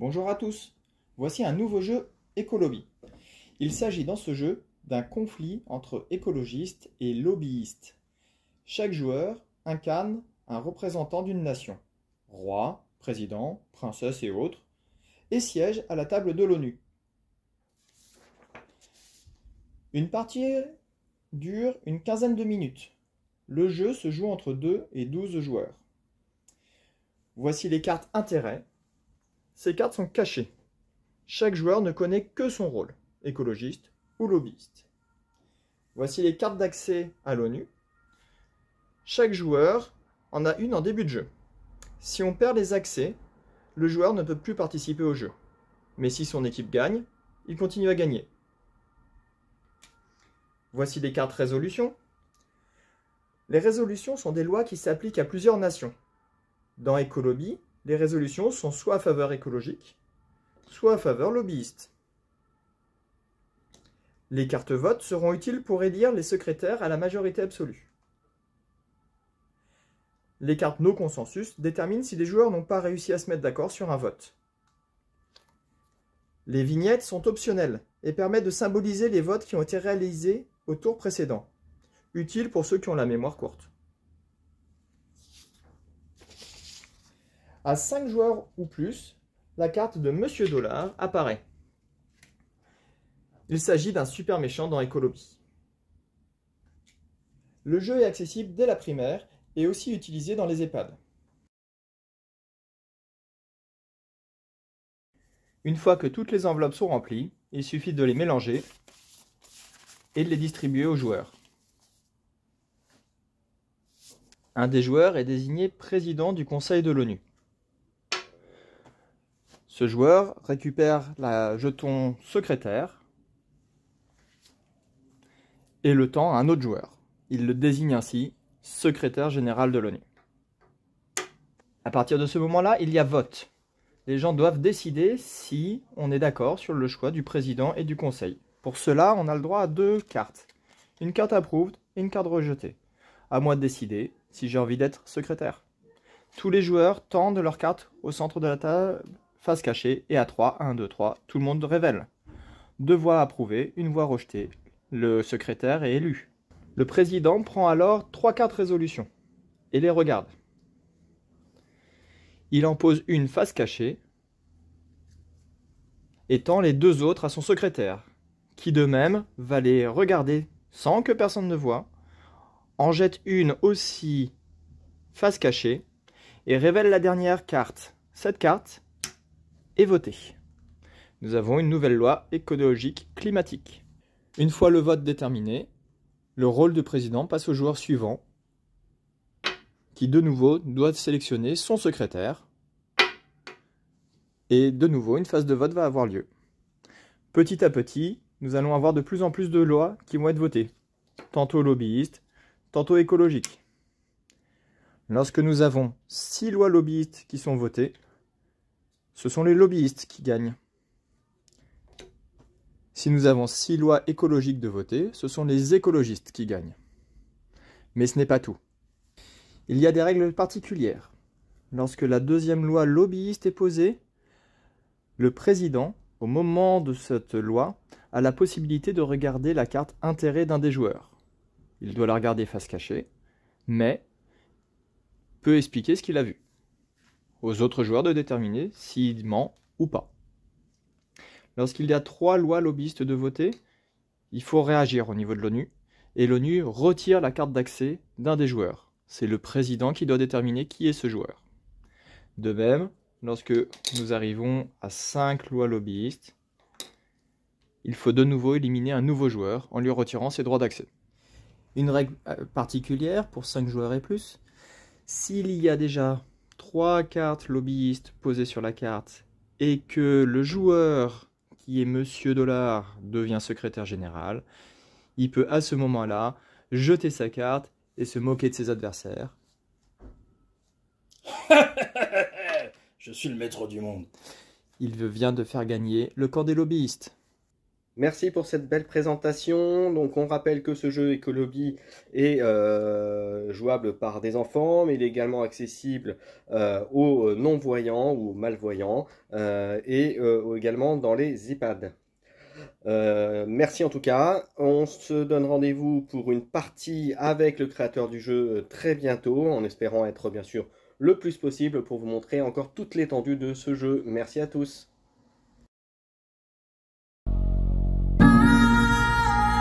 Bonjour à tous, voici un nouveau jeu Écologie. Il s'agit dans ce jeu d'un conflit entre écologistes et lobbyistes. Chaque joueur incarne un représentant d'une nation, roi, président, princesse et autres, et siège à la table de l'ONU. Une partie dure une quinzaine de minutes. Le jeu se joue entre 2 et 12 joueurs. Voici les cartes intérêts ces cartes sont cachées. Chaque joueur ne connaît que son rôle, écologiste ou lobbyiste. Voici les cartes d'accès à l'ONU. Chaque joueur en a une en début de jeu. Si on perd les accès, le joueur ne peut plus participer au jeu. Mais si son équipe gagne, il continue à gagner. Voici les cartes résolutions. Les résolutions sont des lois qui s'appliquent à plusieurs nations. Dans Ecolobby, les résolutions sont soit à faveur écologique, soit à faveur lobbyiste. Les cartes votes seront utiles pour élire les secrétaires à la majorité absolue. Les cartes no consensus déterminent si les joueurs n'ont pas réussi à se mettre d'accord sur un vote. Les vignettes sont optionnelles et permettent de symboliser les votes qui ont été réalisés au tour précédent, utiles pour ceux qui ont la mémoire courte. À 5 joueurs ou plus, la carte de Monsieur Dollar apparaît. Il s'agit d'un super méchant dans Ecolobie. Le jeu est accessible dès la primaire et aussi utilisé dans les EHPAD. Une fois que toutes les enveloppes sont remplies, il suffit de les mélanger et de les distribuer aux joueurs. Un des joueurs est désigné président du Conseil de l'ONU. Ce joueur récupère la jeton secrétaire et le tend à un autre joueur. Il le désigne ainsi secrétaire général de l'ONU. À partir de ce moment-là, il y a vote. Les gens doivent décider si on est d'accord sur le choix du président et du conseil. Pour cela, on a le droit à deux cartes. Une carte approuvée et une carte rejetée. À moi de décider si j'ai envie d'être secrétaire. Tous les joueurs tendent leurs carte au centre de la table face cachée, et à 3, 1, 2, 3, tout le monde révèle. Deux voix approuvées, une voix rejetée. Le secrétaire est élu. Le président prend alors trois cartes résolution et les regarde. Il en pose une face cachée et tend les deux autres à son secrétaire, qui de même va les regarder sans que personne ne voie, en jette une aussi face cachée et révèle la dernière carte. Cette carte et Nous avons une nouvelle loi écologique climatique. Une fois le vote déterminé, le rôle de président passe au joueur suivant, qui de nouveau doit sélectionner son secrétaire. Et de nouveau, une phase de vote va avoir lieu. Petit à petit, nous allons avoir de plus en plus de lois qui vont être votées, tantôt lobbyistes, tantôt écologiques. Lorsque nous avons six lois lobbyistes qui sont votées, ce sont les lobbyistes qui gagnent. Si nous avons six lois écologiques de voter, ce sont les écologistes qui gagnent. Mais ce n'est pas tout. Il y a des règles particulières. Lorsque la deuxième loi lobbyiste est posée, le président, au moment de cette loi, a la possibilité de regarder la carte intérêt d'un des joueurs. Il doit la regarder face cachée, mais peut expliquer ce qu'il a vu aux autres joueurs de déterminer s'il ment ou pas. Lorsqu'il y a trois lois lobbyistes de voter, il faut réagir au niveau de l'ONU, et l'ONU retire la carte d'accès d'un des joueurs. C'est le président qui doit déterminer qui est ce joueur. De même, lorsque nous arrivons à cinq lois lobbyistes, il faut de nouveau éliminer un nouveau joueur en lui retirant ses droits d'accès. Une règle euh, particulière pour 5 joueurs et plus, s'il y a déjà trois cartes lobbyistes posées sur la carte et que le joueur qui est Monsieur Dollar devient secrétaire général, il peut à ce moment-là jeter sa carte et se moquer de ses adversaires. Je suis le maître du monde. Il vient de faire gagner le camp des lobbyistes. Merci pour cette belle présentation. Donc on rappelle que ce jeu Ecology est euh, jouable par des enfants, mais il est également accessible euh, aux euh, non-voyants ou aux malvoyants et également dans les iPads. merci en tout cas. On se donne rendez-vous pour une partie avec le créateur du jeu très bientôt, en espérant être bien sûr le plus possible pour vous montrer encore toute l'étendue de ce jeu. Merci à tous.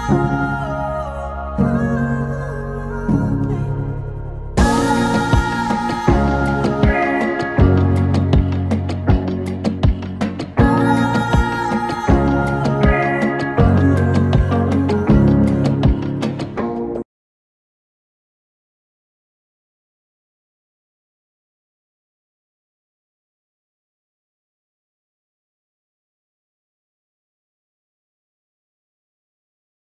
Thank you.